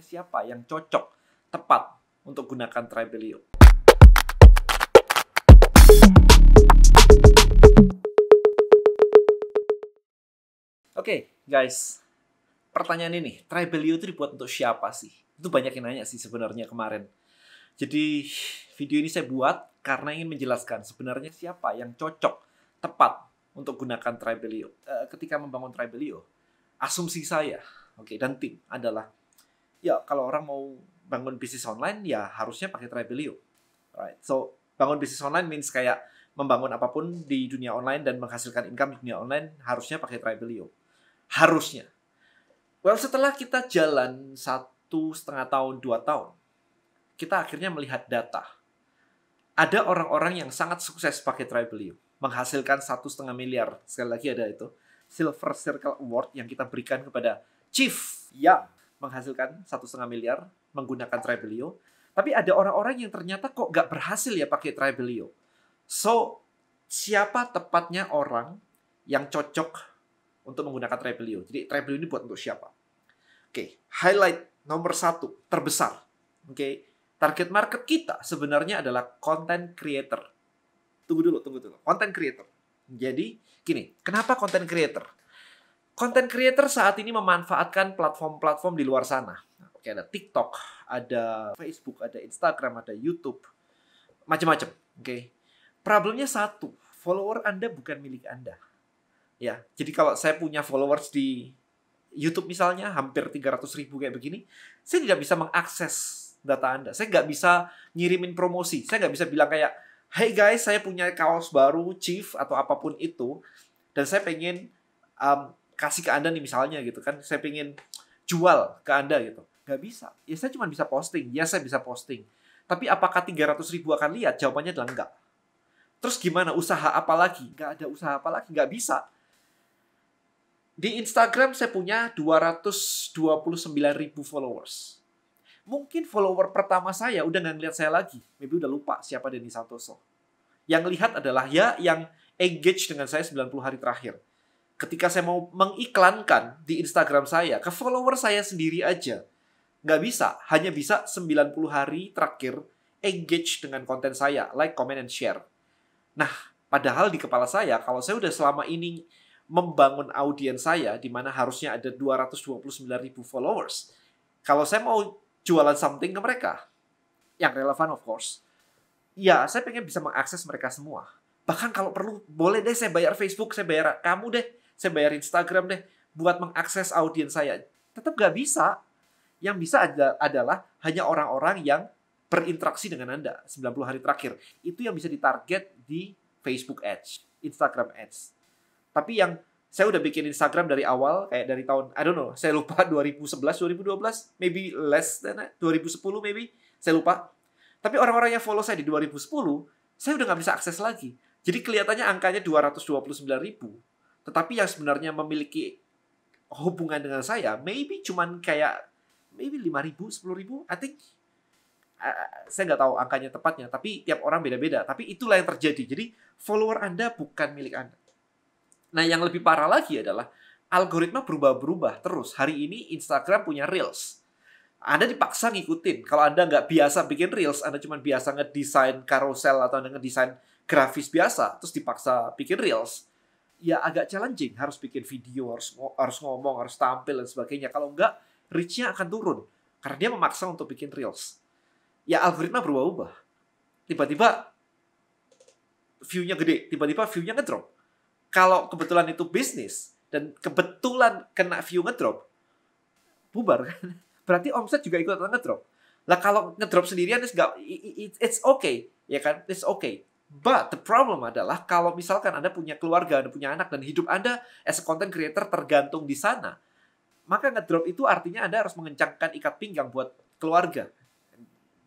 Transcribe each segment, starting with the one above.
siapa yang cocok tepat untuk gunakan Tribelio. Oke, okay, guys. Pertanyaan ini, Tribelio itu dibuat untuk siapa sih? Itu banyak yang nanya sih sebenarnya kemarin. Jadi, video ini saya buat karena ingin menjelaskan sebenarnya siapa yang cocok, tepat untuk gunakan Tribelio. Eh, ketika membangun Tribelio, asumsi saya, oke, okay, dan tim adalah ya kalau orang mau bangun bisnis online ya harusnya pakai Travelio. Right. So, bangun bisnis online means kayak membangun apapun di dunia online dan menghasilkan income di dunia online harusnya pakai Travelio. Harusnya. Well, setelah kita jalan satu setengah tahun, dua tahun, kita akhirnya melihat data. Ada orang-orang yang sangat sukses pakai Travelio. Menghasilkan satu setengah miliar. Sekali lagi ada itu. Silver Circle Award yang kita berikan kepada Chief Yang menghasilkan satu setengah miliar menggunakan Tribelio. Tapi ada orang-orang yang ternyata kok gak berhasil ya pakai Tribelio. So, siapa tepatnya orang yang cocok untuk menggunakan Tribelio? Jadi Tribelio ini buat untuk siapa? Oke, okay, highlight nomor satu terbesar. Oke, okay, target market kita sebenarnya adalah content creator. Tunggu dulu, tunggu dulu. Content creator. Jadi, gini, kenapa content creator? Content creator saat ini memanfaatkan platform-platform di luar sana. oke ada TikTok, ada Facebook, ada Instagram, ada YouTube, macam-macam. Oke, okay? problemnya satu, follower Anda bukan milik Anda. Ya, jadi kalau saya punya followers di YouTube misalnya hampir 300 ribu kayak begini, saya tidak bisa mengakses data Anda. Saya nggak bisa ngirimin promosi. Saya nggak bisa bilang kayak, hey guys, saya punya kaos baru, chief atau apapun itu, dan saya pengen um, kasih ke Anda nih misalnya gitu kan saya pingin jual ke Anda gitu nggak bisa ya saya cuma bisa posting ya saya bisa posting tapi apakah 300 ribu akan lihat jawabannya adalah enggak terus gimana usaha apa lagi nggak ada usaha apa lagi nggak bisa di Instagram saya punya 229 ribu followers mungkin follower pertama saya udah nggak ngeliat saya lagi maybe udah lupa siapa Denny Santoso yang lihat adalah ya yang engage dengan saya 90 hari terakhir ketika saya mau mengiklankan di Instagram saya ke follower saya sendiri aja nggak bisa hanya bisa 90 hari terakhir engage dengan konten saya like comment and share nah padahal di kepala saya kalau saya udah selama ini membangun audiens saya di mana harusnya ada 229 ribu followers kalau saya mau jualan something ke mereka yang relevan of course ya saya pengen bisa mengakses mereka semua bahkan kalau perlu boleh deh saya bayar Facebook saya bayar kamu deh saya bayar Instagram deh buat mengakses audiens saya. Tetap gak bisa. Yang bisa ada, adalah hanya orang-orang yang berinteraksi dengan Anda 90 hari terakhir. Itu yang bisa ditarget di Facebook Ads, Instagram Ads. Tapi yang saya udah bikin Instagram dari awal kayak dari tahun I don't know, saya lupa 2011, 2012, maybe less than that, 2010 maybe, saya lupa. Tapi orang-orang yang follow saya di 2010, saya udah nggak bisa akses lagi. Jadi kelihatannya angkanya 229 ribu tetapi yang sebenarnya memiliki hubungan dengan saya maybe cuman kayak maybe lima ribu sepuluh ribu I think uh, saya nggak tahu angkanya tepatnya tapi tiap orang beda-beda tapi itulah yang terjadi jadi follower anda bukan milik anda nah yang lebih parah lagi adalah algoritma berubah-berubah terus hari ini Instagram punya reels anda dipaksa ngikutin kalau anda nggak biasa bikin reels anda cuma biasa ngedesain carousel atau ngedesain grafis biasa terus dipaksa bikin reels ya agak challenging harus bikin video harus harus ngomong harus tampil dan sebagainya kalau enggak reachnya akan turun karena dia memaksa untuk bikin reels ya algoritma berubah-ubah tiba-tiba viewnya gede tiba-tiba viewnya ngedrop kalau kebetulan itu bisnis dan kebetulan kena view ngedrop bubar kan berarti omset juga ikut ngedrop lah kalau ngedrop sendirian it's, it's okay ya kan it's okay But the problem adalah kalau misalkan Anda punya keluarga, Anda punya anak, dan hidup Anda as a content creator tergantung di sana, maka ngedrop itu artinya Anda harus mengencangkan ikat pinggang buat keluarga.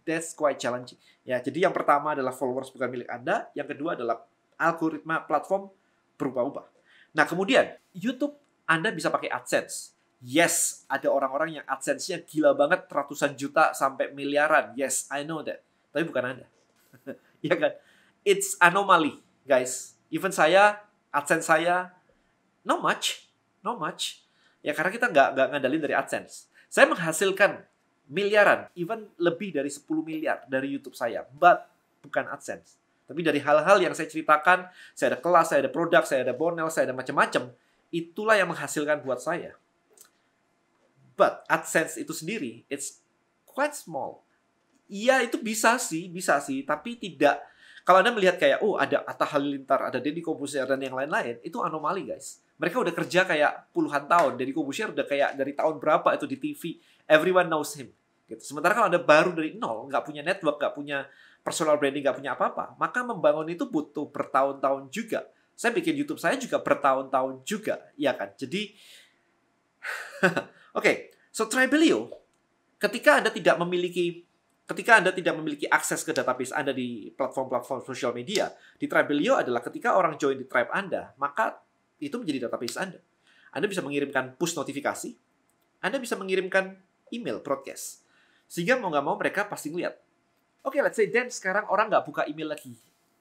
That's quite challenging. Ya, jadi yang pertama adalah followers bukan milik Anda, yang kedua adalah algoritma platform berubah-ubah. Nah, kemudian YouTube Anda bisa pakai AdSense. Yes, ada orang-orang yang AdSense-nya gila banget ratusan juta sampai miliaran. Yes, I know that. Tapi bukan Anda. ya kan? it's anomaly, guys. Even saya, AdSense saya, not much, not much. Ya karena kita nggak nggak ngandalin dari AdSense. Saya menghasilkan miliaran, even lebih dari 10 miliar dari YouTube saya, but bukan AdSense. Tapi dari hal-hal yang saya ceritakan, saya ada kelas, saya ada produk, saya ada bonel, saya ada macam-macam, itulah yang menghasilkan buat saya. But AdSense itu sendiri, it's quite small. Iya itu bisa sih, bisa sih, tapi tidak kalau Anda melihat kayak, oh ada Atta Halilintar, ada Deddy Kobusier, dan yang lain-lain, itu anomali guys. Mereka udah kerja kayak puluhan tahun. Deddy Kobusier udah kayak dari tahun berapa itu di TV. Everyone knows him. Gitu. Sementara kalau Anda baru dari nol, nggak punya network, nggak punya personal branding, nggak punya apa-apa, maka membangun itu butuh bertahun-tahun juga. Saya bikin YouTube saya juga bertahun-tahun juga, ya kan? Jadi, oke, okay. so Tribelio, ketika Anda tidak memiliki Ketika Anda tidak memiliki akses ke database Anda di platform-platform sosial media, di Tribelio adalah ketika orang join di tribe Anda, maka itu menjadi database Anda. Anda bisa mengirimkan push notifikasi, Anda bisa mengirimkan email broadcast. Sehingga mau nggak mau mereka pasti ngeliat. Oke, okay, let's say then sekarang orang nggak buka email lagi.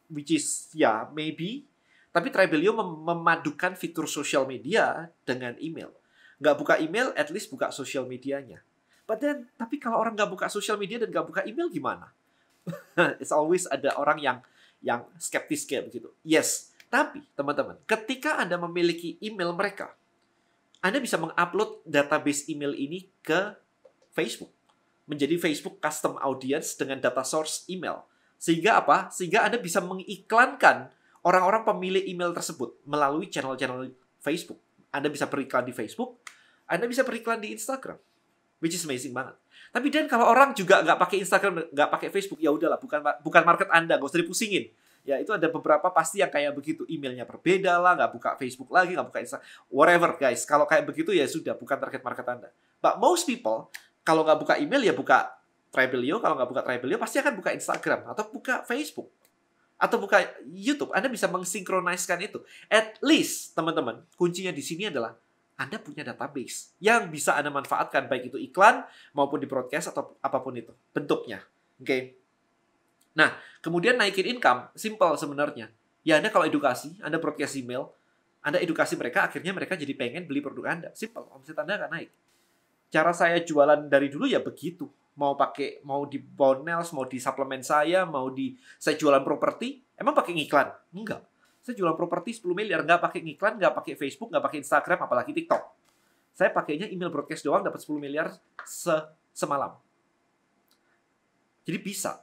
Which is, ya, yeah, maybe. Tapi Tribelio mem memadukan fitur sosial media dengan email. Nggak buka email, at least buka sosial medianya But then, tapi kalau orang nggak buka social media dan nggak buka email gimana? It's always ada orang yang yang skeptis kayak begitu. Yes, tapi teman-teman, ketika Anda memiliki email mereka, Anda bisa mengupload database email ini ke Facebook. Menjadi Facebook custom audience dengan data source email. Sehingga apa? Sehingga Anda bisa mengiklankan orang-orang pemilik email tersebut melalui channel-channel Facebook. Anda bisa periklan di Facebook, Anda bisa periklan di Instagram which is amazing banget. Tapi dan kalau orang juga nggak pakai Instagram, nggak pakai Facebook, ya udahlah, bukan bukan market Anda, gak usah dipusingin. Ya itu ada beberapa pasti yang kayak begitu, emailnya berbeda lah, nggak buka Facebook lagi, nggak buka Instagram, whatever guys. Kalau kayak begitu ya sudah, bukan target market Anda. But most people kalau nggak buka email ya buka Tribelio, kalau nggak buka Tribelio pasti akan buka Instagram atau buka Facebook atau buka YouTube. Anda bisa mensinkroniskan itu. At least teman-teman, kuncinya di sini adalah anda punya database yang bisa Anda manfaatkan baik itu iklan maupun di broadcast atau apapun itu bentuknya. Oke. Okay? Nah, kemudian naikin income, simple sebenarnya. Ya Anda kalau edukasi, Anda broadcast email, Anda edukasi mereka, akhirnya mereka jadi pengen beli produk Anda. Simple, omset Anda akan naik. Cara saya jualan dari dulu ya begitu. Mau pakai, mau di bonels, mau di suplemen saya, mau di saya jualan properti, emang pakai iklan? Enggak saya jual properti 10 miliar, nggak pakai iklan, nggak pakai Facebook, nggak pakai Instagram, apalagi TikTok. Saya pakainya email broadcast doang dapat 10 miliar se semalam. Jadi bisa.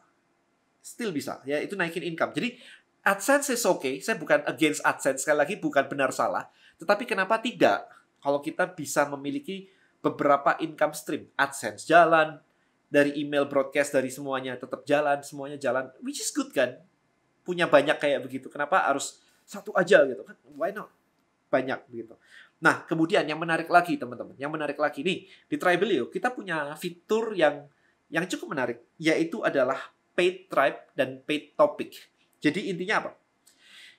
Still bisa. Ya, itu naikin income. Jadi AdSense is okay. Saya bukan against AdSense. Sekali lagi, bukan benar salah. Tetapi kenapa tidak? Kalau kita bisa memiliki beberapa income stream. AdSense jalan, dari email broadcast dari semuanya tetap jalan semuanya jalan which is good kan punya banyak kayak begitu kenapa harus satu aja gitu kan why not banyak begitu nah kemudian yang menarik lagi teman-teman yang menarik lagi nih di Tribelio kita punya fitur yang yang cukup menarik yaitu adalah paid tribe dan paid topic jadi intinya apa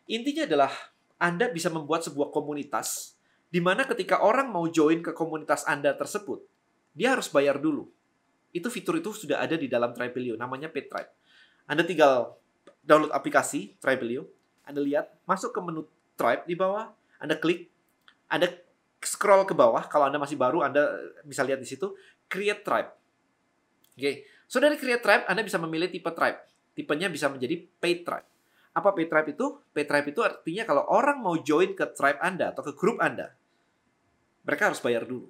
intinya adalah anda bisa membuat sebuah komunitas di mana ketika orang mau join ke komunitas Anda tersebut, dia harus bayar dulu. Itu fitur itu sudah ada di dalam Tribelio, namanya Paid Tribe. Anda tinggal download aplikasi Tribelio, anda lihat, masuk ke menu tribe di bawah, Anda klik, Anda scroll ke bawah, kalau Anda masih baru, Anda bisa lihat di situ, create tribe. Oke, okay. so dari create tribe, Anda bisa memilih tipe tribe. Tipenya bisa menjadi paid tribe. Apa paid tribe itu? Paid tribe itu artinya kalau orang mau join ke tribe Anda atau ke grup Anda, mereka harus bayar dulu.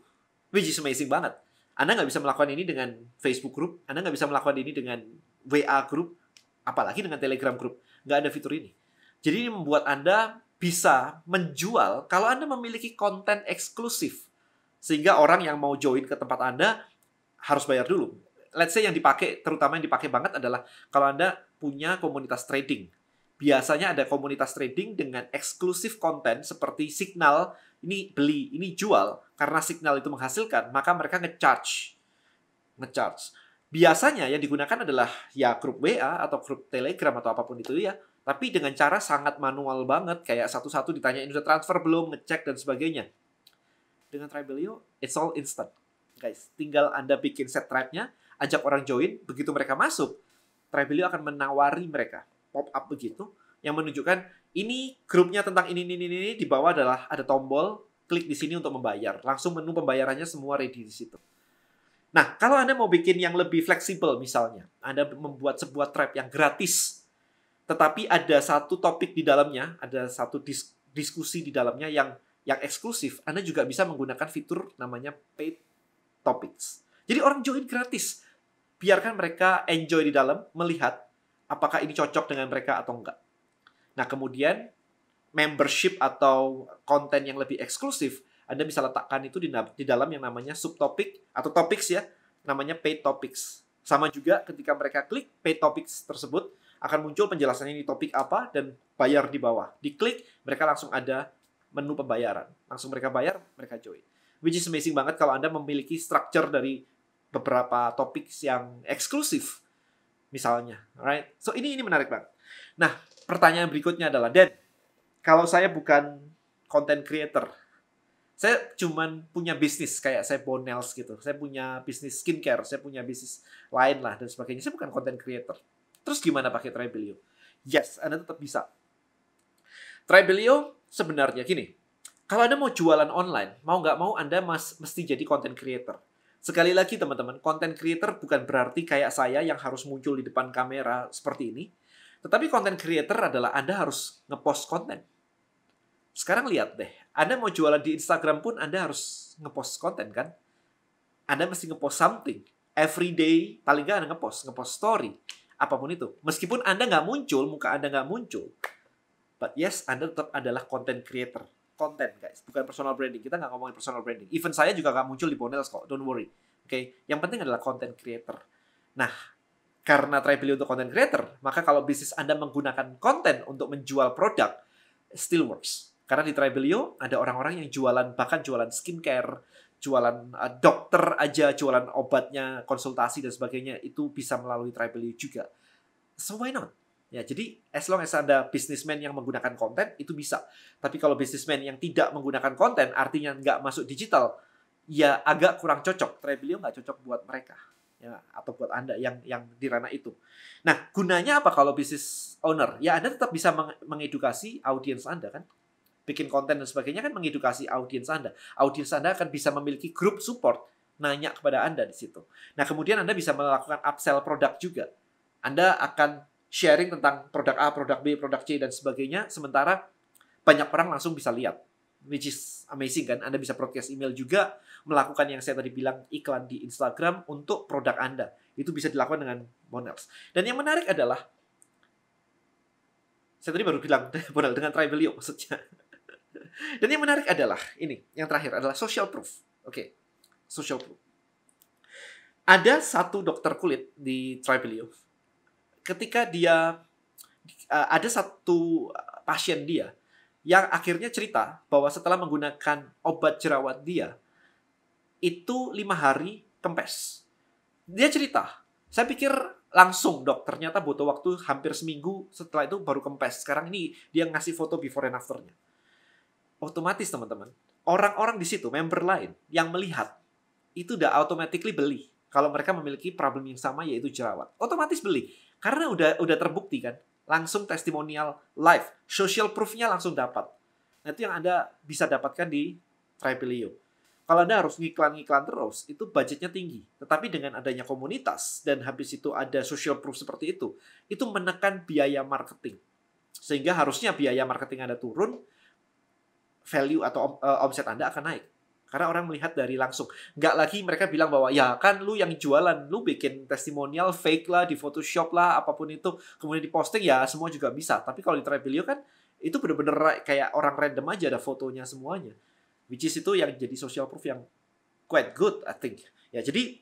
Which is amazing banget. Anda nggak bisa melakukan ini dengan Facebook group, Anda nggak bisa melakukan ini dengan WA group, apalagi dengan Telegram group. Nggak ada fitur ini. Jadi ini membuat Anda bisa menjual kalau Anda memiliki konten eksklusif. Sehingga orang yang mau join ke tempat Anda harus bayar dulu. Let's say yang dipakai, terutama yang dipakai banget adalah kalau Anda punya komunitas trading. Biasanya ada komunitas trading dengan eksklusif konten seperti signal, ini beli, ini jual. Karena signal itu menghasilkan, maka mereka ngecharge. Ngecharge. Biasanya yang digunakan adalah ya grup WA atau grup Telegram atau apapun itu ya tapi dengan cara sangat manual banget kayak satu-satu ditanyain udah transfer belum ngecek dan sebagainya dengan Tribelio it's all instant guys tinggal anda bikin set tribe-nya ajak orang join begitu mereka masuk Tribelio akan menawari mereka pop up begitu yang menunjukkan ini grupnya tentang ini ini ini, ini. di bawah adalah ada tombol klik di sini untuk membayar langsung menu pembayarannya semua ready di situ Nah, kalau Anda mau bikin yang lebih fleksibel misalnya, Anda membuat sebuah trap yang gratis tetapi ada satu topik di dalamnya, ada satu diskusi di dalamnya yang yang eksklusif, Anda juga bisa menggunakan fitur namanya paid topics. Jadi orang join gratis. Biarkan mereka enjoy di dalam, melihat apakah ini cocok dengan mereka atau enggak. Nah, kemudian membership atau konten yang lebih eksklusif, Anda bisa letakkan itu di, dalam yang namanya subtopik atau topics ya, namanya paid topics. Sama juga ketika mereka klik paid topics tersebut, akan muncul penjelasannya ini topik apa dan bayar di bawah. Diklik, mereka langsung ada menu pembayaran. Langsung mereka bayar, mereka join. Which is amazing banget kalau Anda memiliki structure dari beberapa topik yang eksklusif misalnya, right? So ini ini menarik banget. Nah, pertanyaan berikutnya adalah, Dan, kalau saya bukan content creator, saya cuman punya bisnis kayak saya Bonels gitu. Saya punya bisnis skincare, saya punya bisnis lain lah dan sebagainya. Saya bukan content creator. Terus gimana pakai Tribelio? Yes, Anda tetap bisa. Tribelio sebenarnya gini, kalau Anda mau jualan online, mau nggak mau Anda mas, mesti jadi content creator. Sekali lagi teman-teman, content creator bukan berarti kayak saya yang harus muncul di depan kamera seperti ini. Tetapi content creator adalah Anda harus ngepost konten. Sekarang lihat deh, Anda mau jualan di Instagram pun Anda harus ngepost konten kan? Anda mesti ngepost something. Every day, paling nggak Anda ngepost, ngepost story apapun itu. Meskipun Anda nggak muncul, muka Anda nggak muncul, but yes, Anda tetap adalah content creator. Content guys. Bukan personal branding. Kita nggak ngomongin personal branding. Even saya juga nggak muncul di Bonels kok. Don't worry. Oke? Okay? Yang penting adalah content creator. Nah, karena Tribelio untuk content creator, maka kalau bisnis Anda menggunakan konten untuk menjual produk, still works. Karena di Tribelio ada orang-orang yang jualan, bahkan jualan skincare, jualan uh, dokter aja, jualan obatnya, konsultasi dan sebagainya itu bisa melalui Tribelio juga. So why not? Ya, jadi as long as Anda bisnismen yang menggunakan konten itu bisa. Tapi kalau bisnismen yang tidak menggunakan konten artinya nggak masuk digital, ya agak kurang cocok. Tribelio nggak cocok buat mereka. Ya, atau buat Anda yang yang di ranah itu. Nah, gunanya apa kalau business owner? Ya Anda tetap bisa mengedukasi audiens Anda kan bikin konten dan sebagainya kan mengedukasi audiens Anda. Audiens Anda akan bisa memiliki grup support nanya kepada Anda di situ. Nah, kemudian Anda bisa melakukan upsell produk juga. Anda akan sharing tentang produk A, produk B, produk C dan sebagainya sementara banyak orang langsung bisa lihat. Which is amazing kan? Anda bisa broadcast email juga, melakukan yang saya tadi bilang iklan di Instagram untuk produk Anda. Itu bisa dilakukan dengan Monels. Dan yang menarik adalah saya tadi baru bilang dengan Tribelio maksudnya. Dan yang menarik adalah ini, yang terakhir adalah social proof. Oke, okay. social proof. Ada satu dokter kulit di Tribelio. Ketika dia uh, ada satu eh, pasien dia yang akhirnya cerita bahwa setelah menggunakan obat jerawat dia itu lima hari kempes. Dia cerita, saya pikir langsung dok, ternyata butuh waktu hampir seminggu setelah itu baru kempes. Sekarang ini dia ngasih foto before and afternya. nya otomatis teman-teman orang-orang di situ member lain yang melihat itu udah automatically beli kalau mereka memiliki problem yang sama yaitu jerawat otomatis beli karena udah udah terbukti kan langsung testimonial live social proofnya langsung dapat nah, itu yang anda bisa dapatkan di Tripilio kalau anda harus ngiklan-ngiklan terus itu budgetnya tinggi tetapi dengan adanya komunitas dan habis itu ada social proof seperti itu itu menekan biaya marketing sehingga harusnya biaya marketing anda turun value atau eh, omset Anda akan naik. Karena orang melihat dari langsung. Nggak lagi mereka bilang bahwa, ya kan lu yang jualan, lu bikin testimonial fake lah, di Photoshop lah, apapun itu. Kemudian diposting, ya semua juga bisa. Tapi kalau di Trebelio kan, itu bener-bener kayak orang random aja ada fotonya semuanya. Which is itu yang jadi social proof yang quite good, I think. Ya, jadi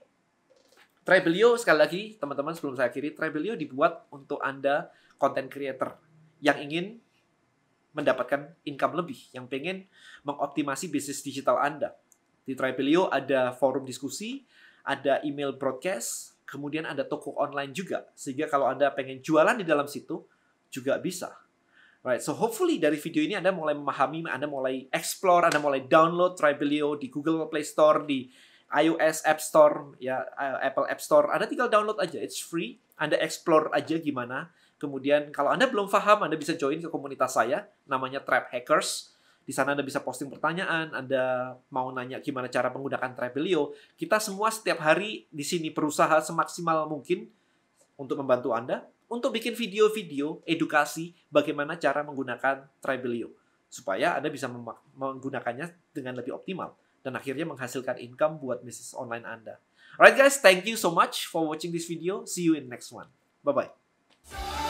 Trebelio sekali lagi, teman-teman sebelum saya akhiri, Trebelio dibuat untuk Anda content creator yang ingin mendapatkan income lebih, yang pengen mengoptimasi bisnis digital Anda. Di Tripelio ada forum diskusi, ada email broadcast, kemudian ada toko online juga. Sehingga kalau Anda pengen jualan di dalam situ, juga bisa. Right, so hopefully dari video ini Anda mulai memahami, Anda mulai explore, Anda mulai download Tribelio di Google Play Store, di iOS App Store, ya Apple App Store. Anda tinggal download aja, it's free. Anda explore aja gimana Kemudian kalau Anda belum paham, Anda bisa join ke komunitas saya, namanya Trap Hackers. Di sana Anda bisa posting pertanyaan, Anda mau nanya gimana cara menggunakan Trapelio. Kita semua setiap hari di sini berusaha semaksimal mungkin untuk membantu Anda untuk bikin video-video edukasi bagaimana cara menggunakan Trapelio supaya Anda bisa menggunakannya dengan lebih optimal dan akhirnya menghasilkan income buat bisnis online Anda. Alright guys, thank you so much for watching this video. See you in next one. Bye-bye.